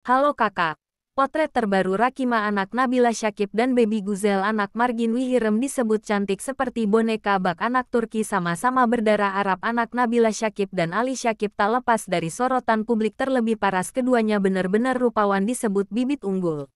Halo kakak. Potret terbaru Rakima anak Nabila Syakib dan Baby Guzel anak Margin Wihirem disebut cantik seperti boneka bak anak Turki sama-sama berdarah Arab anak Nabila Syakib dan Ali Syakib tak lepas dari sorotan publik terlebih paras keduanya benar-benar rupawan disebut bibit unggul.